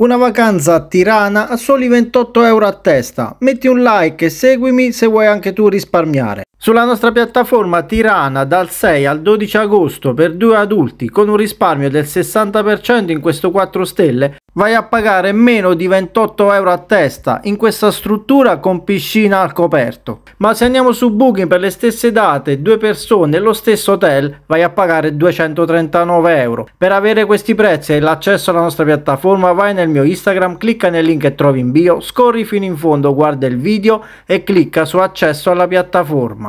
Una vacanza a Tirana a soli 28 euro a testa. Metti un like e seguimi se vuoi anche tu risparmiare. Sulla nostra piattaforma Tirana dal 6 al 12 agosto per due adulti con un risparmio del 60% in questo 4 stelle vai a pagare meno di 28 euro a testa in questa struttura con piscina al coperto. Ma se andiamo su Booking per le stesse date, due persone e lo stesso hotel vai a pagare 239 euro. Per avere questi prezzi e l'accesso alla nostra piattaforma vai nel mio Instagram, clicca nel link che trovi in bio, scorri fino in fondo, guarda il video e clicca su accesso alla piattaforma.